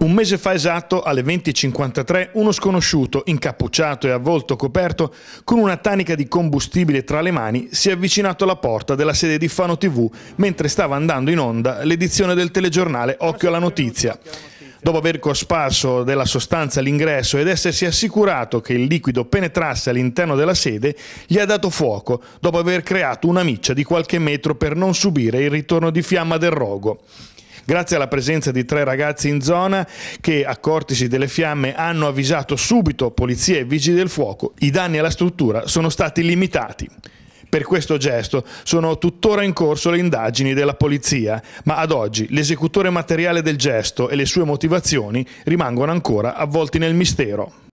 Un mese fa esatto, alle 20.53, uno sconosciuto, incappucciato e avvolto coperto, con una tanica di combustibile tra le mani, si è avvicinato alla porta della sede di Fano TV mentre stava andando in onda l'edizione del telegiornale Occhio alla notizia. Dopo aver cosparso della sostanza l'ingresso ed essersi assicurato che il liquido penetrasse all'interno della sede, gli ha dato fuoco, dopo aver creato una miccia di qualche metro per non subire il ritorno di fiamma del rogo grazie alla presenza di tre ragazzi in zona che, accortisi delle fiamme, hanno avvisato subito polizia e vigili del fuoco, i danni alla struttura sono stati limitati. Per questo gesto sono tuttora in corso le indagini della polizia, ma ad oggi l'esecutore materiale del gesto e le sue motivazioni rimangono ancora avvolti nel mistero.